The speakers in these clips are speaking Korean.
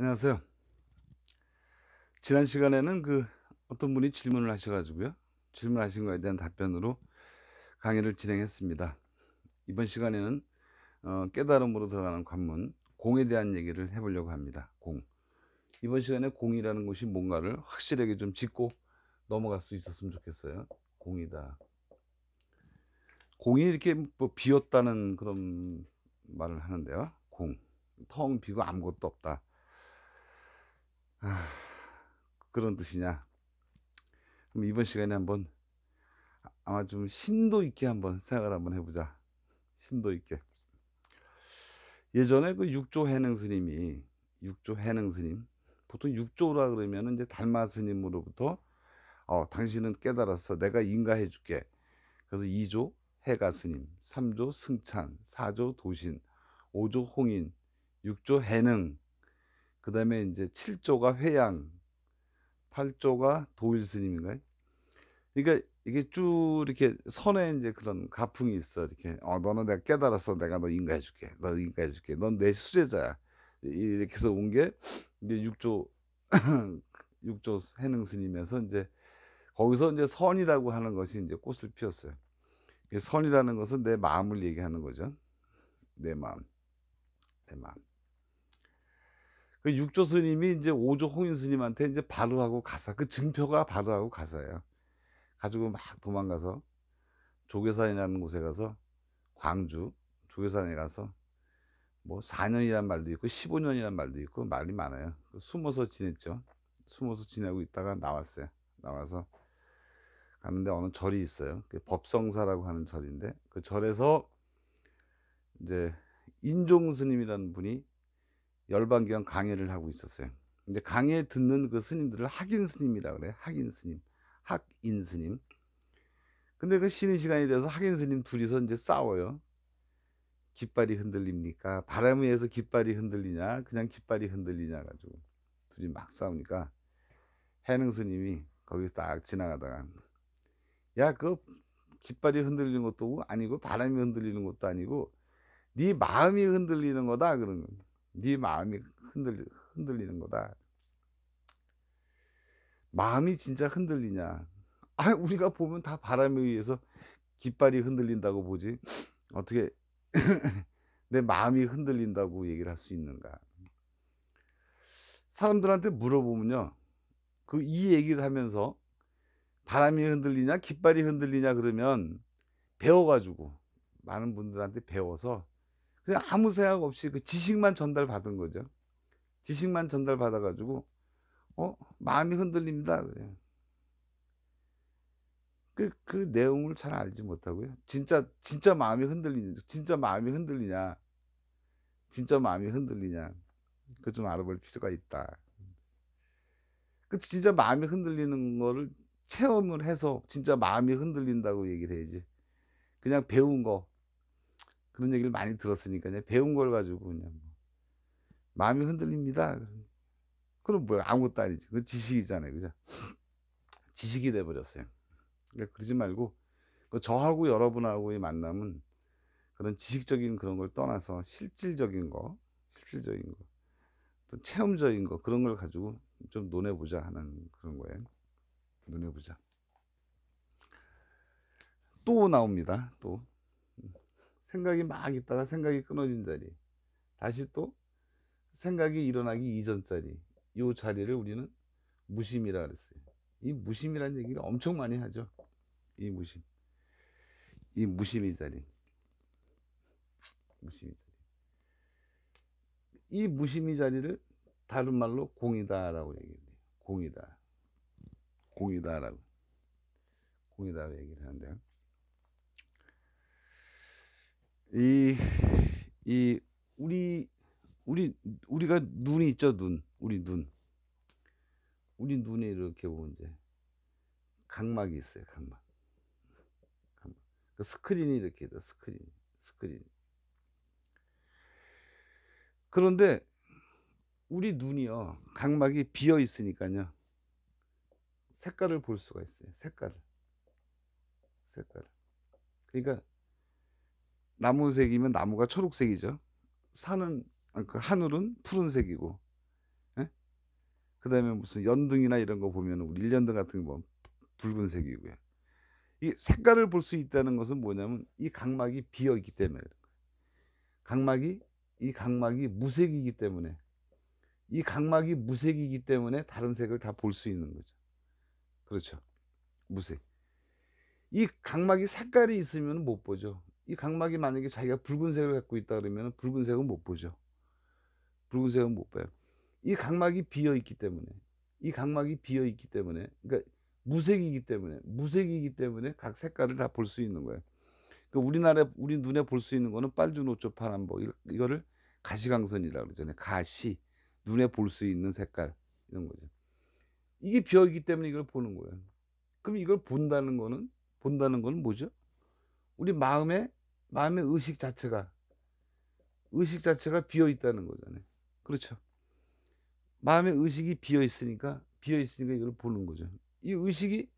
안녕하세요. 지난 시간에는 그 어떤 분이 질문을 하셔가지고요. 질문하신 거에 대한 답변으로 강의를 진행했습니다. 이번 시간에는 어, 깨달음으로 들어가는 관문, 공에 대한 얘기를 해보려고 합니다. 공. 이번 시간에 공이라는 것이 뭔가를 확실하게 좀 짚고 넘어갈 수 있었으면 좋겠어요. 공이다. 공이 이렇게 뭐 비었다는 그런 말을 하는데요. 공. 텅 비고 아무것도 없다. 아, 그런 뜻이냐. 그럼 이번 시간에 한번 아마 좀 심도 있게 한번 생각을 한번 해보자. 심도 있게. 예전에 그 육조 해능 스님이 육조 해능 스님 보통 육조라 그러면 이제 달마 스님으로부터 어, 당신은 깨달았어. 내가 인가해 줄게. 그래서 2조 해가 스님, 3조 승찬, 4조 도신, 5조 홍인, 6조 해능 그 다음에 이제 7조가 회양, 8조가 도일 스님인가요? 그러니까 이게 쭉 이렇게 선에 이제 그런 가풍이 있어. 이렇게, 어, 너는 내가 깨달았어. 내가 너 인가해줄게. 너 인가해줄게. 넌 내 수제자야. 이렇게 해서 온 게 이제 6조, 6조 해능 스님에서 이제 거기서 이제 선이라고 하는 것이 이제 꽃을 피웠어요. 선이라는 것은 내 마음을 얘기하는 거죠. 내 마음. 내 마음. 그 육조 스님이 이제 오조 홍인 스님한테 이제 바로하고 가사 그 증표가 바로하고 가사예요. 가지고 막 도망가서 조계산이라는 곳에 가서 광주 조계산에 가서 뭐 4년이란 말도 있고 15년이란 말도 있고 말이 많아요. 그 숨어서 지냈죠. 숨어서 지내고 있다가 나왔어요. 나와서 갔는데 어느 절이 있어요. 그 법성사라고 하는 절인데 그 절에서 이제 인종 스님이라는 분이 열반기간 강의를 하고 있었어요. 근데 강의 듣는 그 스님들을 학인 스님이라 그래. 학인 스님. 학인 스님. 근데 그 쉬는 시간이 돼서 학인 스님 둘이서 이제 싸워요. 깃발이 흔들립니까? 바람에 의해서 깃발이 흔들리냐? 그냥 깃발이 흔들리냐? 가지고 둘이 막 싸우니까 해능 스님이 거기서 딱 지나가다가 야, 그 깃발이 흔들리는 것도 아니고 바람이 흔들리는 것도 아니고 네 마음이 흔들리는 거다 그런 거예요. 네 마음이 흔들, 흔들리는 거다. 마음이 진짜 흔들리냐? 아, 우리가 보면 다 바람에 의해서 깃발이 흔들린다고 보지. 어떻게 내 마음이 흔들린다고 얘기를 할 수 있는가? 사람들한테 물어보면요. 그 이 얘기를 하면서 바람이 흔들리냐, 깃발이 흔들리냐 그러면 배워가지고 많은 분들한테 배워서 그냥 아무 생각 없이 그 지식만 전달받은 거죠. 지식만 전달받아가지고, 어, 마음이 흔들립니다. 그 그, 내용을 잘 알지 못하고요. 진짜, 진짜 마음이 흔들리냐, 진짜 마음이 흔들리냐, 진짜 마음이 흔들리냐, 그 좀 알아볼 필요가 있다. 그 진짜 마음이 흔들리는 거를 체험을 해서 진짜 마음이 흔들린다고 얘기를 해야지. 그냥 배운 거, 그런 얘기를 많이 들었으니까 그냥 배운 걸 가지고 그냥 뭐. 마음이 흔들립니다. 그럼 뭐야 아무것도 아니지. 그 지식이잖아요, 그죠? 지식이 돼 버렸어요. 그러니까 그러지 말고 그 저하고 여러분하고의 만남은 그런 지식적인 그런 걸 떠나서 실질적인 거, 실질적인 거, 또 체험적인 거 그런 걸 가지고 좀 논해보자 하는 그런 거예요. 논해보자. 또 나옵니다. 또 생각이 막 있다가 생각이 끊어진 자리 다시 또 생각이 일어나기 이전 자리 이 자리를 우리는 무심이라 그랬어요 이 무심이라는 얘기를 엄청 많이 하죠 이 무심 이 무심이 자리 무심이 자리 이 무심이 자리를 다른 말로 공이다 라고 얘기해요 공이다 공이다 라고 공이다 라고 얘기를 하는데요 이, 이, 우리, 우리, 우리가 눈이 있죠, 눈. 우리 눈. 우리 눈에 이렇게 보면 이제 각막이 있어요, 각막. 그 스크린이 이렇게 있다, 스크린. 스크린. 그런데 우리 눈이요, 각막이 비어 있으니까요. 색깔을 볼 수가 있어요. 색깔을. 색깔을. 그러니까 나무색이면 나무가 초록색이죠. 산은 아, 그 하늘은 푸른색이고 예? 그 다음에 무슨 연등이나 이런 거 보면 우리 일년등 같은 거 붉은색이고요. 이 색깔을 볼 수 있다는 것은 뭐냐면 이 각막이 비어 있기 때문에 각막이 이 각막이 무색이기 때문에 이 각막이 무색이기 때문에 다른 색을 다 볼 수 있는 거죠. 그렇죠. 무색. 이 각막이 색깔이 있으면 못 보죠. 이 각막이 만약에 자기가 붉은색을 갖고 있다 그러면 붉은색은 못 보죠. 붉은색은 못 봐요. 이 각막이 비어 있기 때문에 이 각막이 비어 있기 때문에 그러니까 무색이기 때문에 무색이기 때문에 각 색깔을 다 볼 수 있는 거예요. 그러니까 우리나라 우리 눈에 볼 수 있는 거는 빨주노초 파란보 이거를 가시광선이라고 그러잖아요. 가시 눈에 볼 수 있는 색깔 이런 거죠. 이게 비어 있기 때문에 이걸 보는 거예요. 그럼 이걸 본다는 거는 본다는 건 뭐죠? 우리 마음에 마음의 의식 자체가 의식 자체가 비어 있다는 거잖아요. 그렇죠. 마음의 의식이 비어 있으니까 비어 있으니까 이걸 보는 거죠. 이 의식이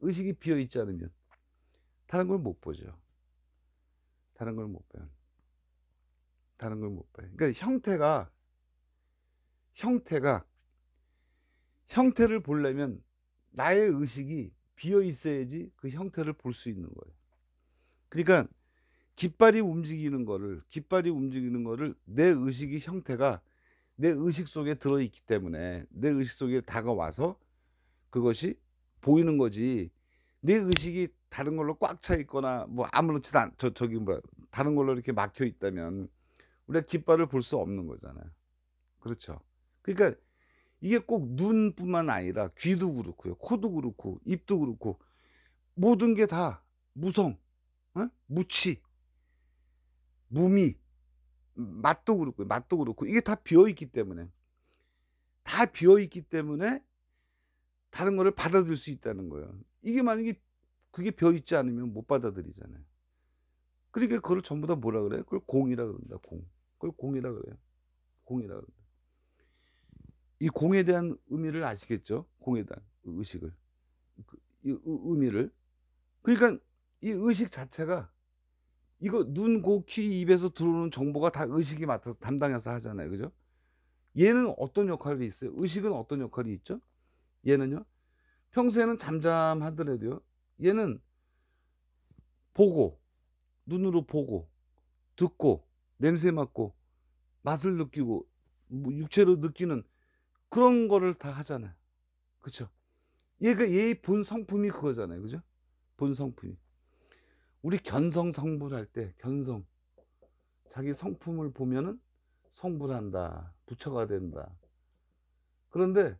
의식이 비어 있지 않으면 다른 걸 못 보죠. 다른 걸 못 봐요. 다른 걸 못 봐요. 그러니까 형태가 형태가 형태를 보려면 나의 의식이 비어 있어야지 그 형태를 볼 수 있는 거예요. 그러니까 깃발이 움직이는 거를 깃발이 움직이는 거를 내 의식의 형태가 내 의식 속에 들어있기 때문에 내 의식 속에 다가와서 그것이 보이는 거지 내 의식이 다른 걸로 꽉 차 있거나 뭐 아무렇지도 않 저, 저기 뭐 다른 걸로 이렇게 막혀 있다면 우리가 깃발을 볼 수 없는 거잖아요 그렇죠 그러니까 이게 꼭 눈뿐만 아니라 귀도 그렇고요 코도 그렇고 입도 그렇고 모든 게 다 무성 어? 무치 무미, 맛도 그렇고 맛도 그렇고 이게 다 비어 있기 때문에 다 비어 있기 때문에 다른 거를 받아들일 수 있다는 거예요. 이게 만약에 그게 비어 있지 않으면 못 받아들이잖아요. 그러니까 그걸 전부 다 뭐라 그래요? 그걸 공이라 그런다. 공. 그걸 공이라 그래요. 공이라 그런다. 이 공에 대한 의미를 아시겠죠? 공에 대한 의식을. 그, 이 의미를. 그러니까 이 의식 자체가 이거 눈, 고, 귀, 입에서 들어오는 정보가 다 의식이 맡아서 담당해서 하잖아요. 그죠? 얘는 어떤 역할이 있어요? 의식은 어떤 역할이 있죠? 얘는요? 평소에는 잠잠하더라도요. 얘는 보고, 눈으로 보고, 듣고, 냄새 맡고, 맛을 느끼고, 뭐 육체로 느끼는 그런 거를 다 하잖아요. 그쵸 얘가 얘의 본 성품이 그거잖아요. 그죠? 본 성품이. 우리 견성 성불할 때 견성 자기 성품을 보면은 성불한다 부처가 된다 그런데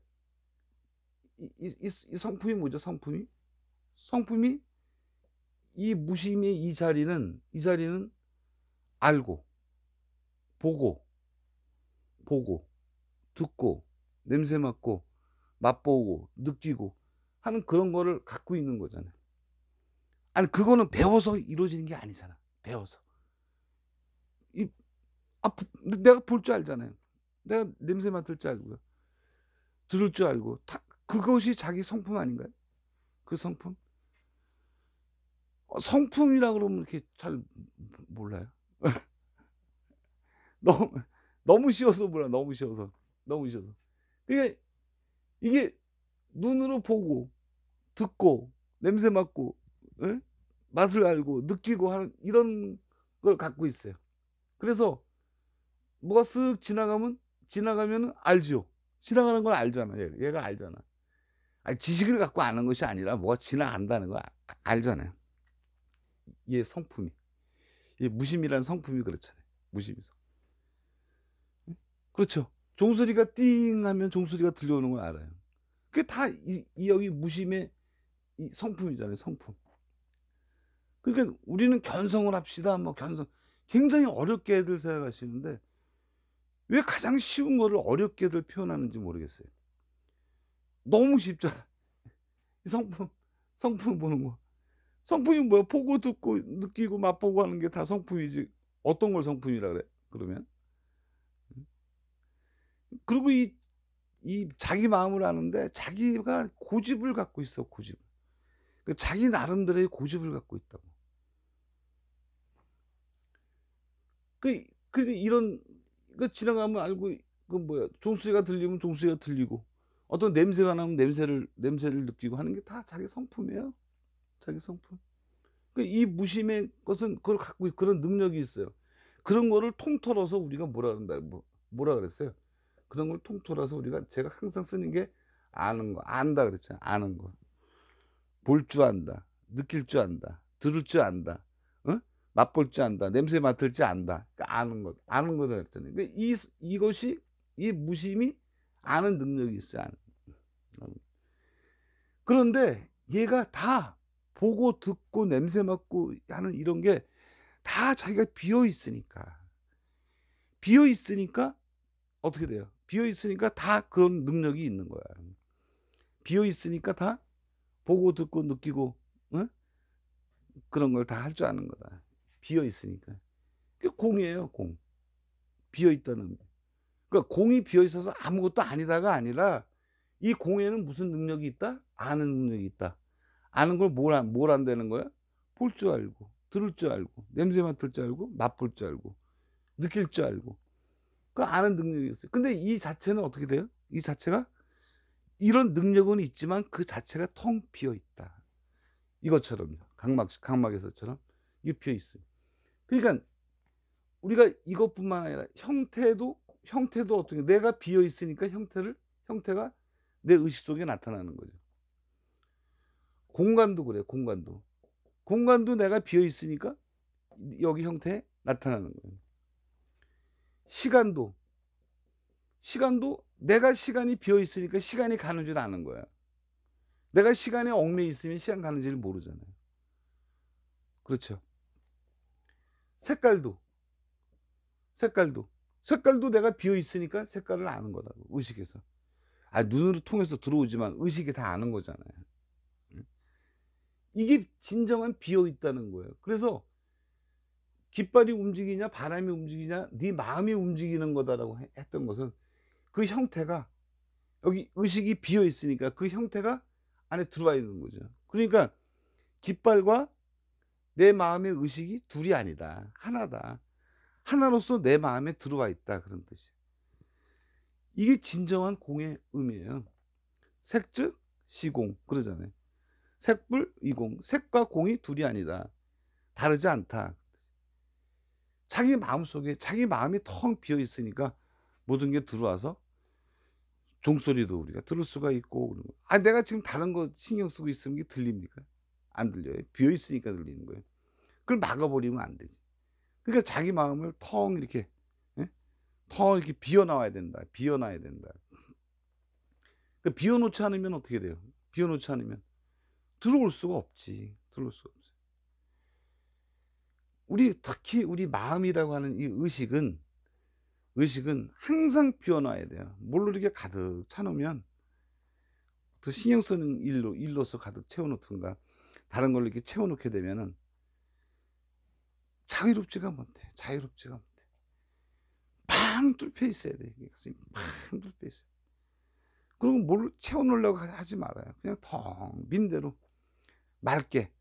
이, 이, 이 성품이 뭐죠 성품이 성품이 이무심히이 자리는 이 자리는 알고 보고 보고 듣고 냄새 맡고 맛보고 느끼고 하는 그런 거를 갖고 있는 거잖아요 아니 그거는 배워서 이루어지는 게 아니잖아. 배워서. 이 아, 내가 볼 줄 알잖아요. 내가 냄새 맡을 줄 알고요. 들을 줄 알고 다, 그것이 자기 성품 아닌가요? 그 성품? 어, 성품이라 그러면 이렇게 잘 몰라요. 너무 너무 쉬워서 몰라. 너무 쉬워서. 너무 쉬워서. 그러 이게 눈으로 보고 듣고 냄새 맡고 에? 예? 맛을 알고 느끼고 하는 이런 걸 갖고 있어요. 그래서 뭐가 쓱 지나가면 지나가면 알죠. 지나가는 걸 알잖아. 얘, 얘가 알잖아. 아니, 지식을 갖고 아는 것이 아니라 뭐가 지나간다는 걸 아, 알잖아요. 얘 성품이. 얘 무심이란 성품이 그렇잖아요. 무심이서. 그렇죠. 종소리가 띵 하면 종소리가 들려오는 걸 알아요. 그게 다 이, 이 여기 무심의 성품이잖아요. 성품. 그러니까 우리는 견성을 합시다. 뭐 견성. 굉장히 어렵게 애들 생각하시는데 왜 가장 쉬운 거를 어렵게들 표현하는지 모르겠어요. 너무 쉽잖 성품, 성품 보는 거. 성품이 뭐야? 보고 듣고 느끼고 맛보고 하는 게 다 성품이지. 어떤 걸 성품이라 그래? 그러면 그리고 이, 이 자기 마음을 아는데 자기가 고집을 갖고 있어 고집. 그 자기 나름대로의 고집을 갖고 있다고. 그, 그, 이런, 그 지나가면 알고, 그 뭐야, 종소리가 들리면 종소리가 들리고, 어떤 냄새가 나면 냄새를, 냄새를 느끼고 하는 게 다 자기 성품이에요. 자기 성품. 그 이 무심의 것은 그걸 갖고, 있, 그런 능력이 있어요. 그런 거를 통틀어서 우리가 뭐라 그런다, 뭐, 뭐라 그랬어요. 그런 걸 통틀어서 우리가 제가 항상 쓰는 게 아는 거, 안다 그랬잖아요. 아는 거. 볼 줄 안다. 느낄 줄 안다. 들을 줄 안다. 어? 맛볼 지 안다. 냄새 맡을 지 안다. 그러니까 아는 것. 아는 거다 그랬더니. 그러니까 이, 이것이, 이 무심이 아는 능력이 있어요. 아는. 그런데 얘가 다 보고 듣고 냄새 맡고 하는 이런 게 다 자기가 비어 있으니까. 비어 있으니까 어떻게 돼요? 비어 있으니까 다 그런 능력이 있는 거야. 비어 있으니까 다 보고 듣고 느끼고 응? 그런 걸 다 할 줄 아는 거다. 비어 있으니까. 그 공이에요, 공. 비어 있다는 의미. 그러니까 공이 비어 있어서 아무것도 아니다가 아니라 이 공에는 무슨 능력이 있다? 아는 능력이 있다. 아는 걸뭘뭘 안되는 거야? 볼 줄 알고, 들을 줄 알고, 냄새 맡을 줄 알고, 맛볼 줄 알고, 느낄 줄 알고. 그 아는 능력이 있어요. 근데 이 자체는 어떻게 돼요? 이 자체가 이런 능력은 있지만 그 자체가 텅 비어 있다. 이것처럼요. 각막 강막에서처럼 이 비어 있어요. 그러니까 우리가 이것뿐만 아니라 형태도 형태도 어떻게 내가 비어 있으니까 형태를 형태가 내 의식 속에 나타나는 거죠. 공간도 그래 공간도 공간도 내가 비어 있으니까 여기 형태 나타나는 거예요. 시간도 시간도 내가 시간이 비어 있으니까 시간이 가는 줄 아는 거야. 내가 시간에 얽매 있으면 시간 가는 줄 모르잖아요. 그렇죠. 색깔도 색깔도 색깔도 내가 비어 있으니까 색깔을 아는 거다 의식에서 아 눈으로 통해서 들어오지만 의식이 다 아는 거잖아요 이게 진정한 비어 있다는 거예요 그래서 깃발이 움직이냐 바람이 움직이냐 네 마음이 움직이는 거다라고 했던 것은 그 형태가 여기 의식이 비어 있으니까 그 형태가 안에 들어와 있는 거죠 그러니까 깃발과 내 마음의 의식이 둘이 아니다. 하나다. 하나로서 내 마음에 들어와 있다. 그런 뜻이에요. 이게 진정한 공의 의미예요. 색즉 시공 그러잖아요. 색불 이공 색과 공이 둘이 아니다. 다르지 않다. 자기 마음속에 자기 마음이 텅 비어 있으니까 모든 게 들어와서 종소리도 우리가 들을 수가 있고 아 내가 지금 다른 거 신경 쓰고 있으면 이게 들립니까? 안 들려요. 비어 있으니까 들리는 거예요. 그걸 막아버리면 안 되지. 그러니까 자기 마음을 텅 이렇게 예? 텅 이렇게 비워 나와야 된다. 비워 나야 된다. 그 비워 놓지 않으면 어떻게 돼요? 비워 놓지 않으면 들어올 수가 없지. 들어올 수가 없어요. 우리 특히 우리 마음이라고 하는 이 의식은 의식은 항상 비워놔야 돼요. 뭘로 이렇게 가득 차놓으면 더 신경 쓰는 일로 일로서 가득 채워놓든가 다른 걸로 이렇게 채워놓게 되면은 자유롭지가 못해. 자유롭지가 못해. 팡 뚫혀 있어야 돼. 팡 뚫혀 있어. 그런 걸 채워놓으려고 하지 말아요. 그냥 텅 빈 대로 맑게.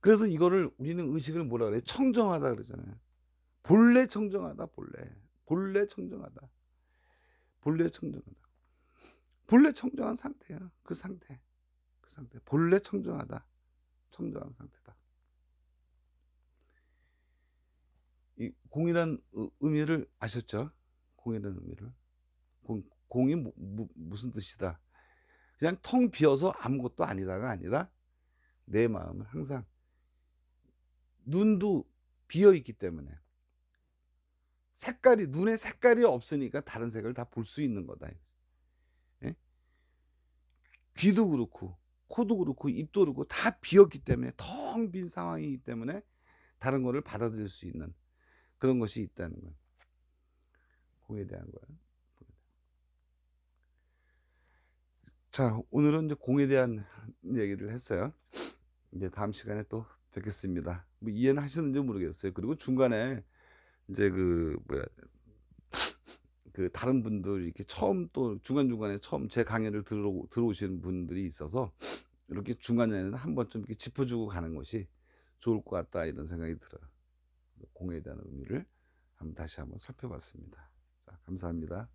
그래서 이거를 우리는 의식을 뭐라 그래? 청정하다 그러잖아요. 본래 청정하다, 본래. 본래 청정하다. 본래 청정하다. 본래 청정한 상태야. 그 상태. 그 상태. 본래 청정하다. 청정한 상태다. 이 공이란 의미를 아셨죠? 공이라는 의미를. 공, 공이 무, 무슨 뜻이다. 그냥 텅 비어서 아무것도 아니다가 아니라 내 마음을 항상 눈도 비어 있기 때문에 색깔이 눈에 색깔이 없으니까 다른 색을 다 볼 수 있는 거다. 예? 귀도 그렇고 코도 그렇고 입도 그렇고 다 비었기 때문에 텅 빈 상황이기 때문에 다른 거를 받아들일 수 있는 그런 것이 있다는 거예요. 거에 대한 거예요. 자, 오늘은 이제 공에 대한 얘기를 했어요. 이제 다음 시간에 또 뵙겠습니다. 뭐 이해는 하시는지 모르겠어요. 그리고 중간에 이제 그 뭐야 그 다른 분들 이렇게 처음 또 중간중간에 처음 제 강의를 들어 오 들어오시는 분들이 있어서 이렇게 중간에는 한 번쯤 이렇게 짚어주고 가는 것이 좋을 것 같다 이런 생각이 들어요. 공에 대한 의미를 한번 다시 한번 살펴봤습니다. 자, 감사합니다.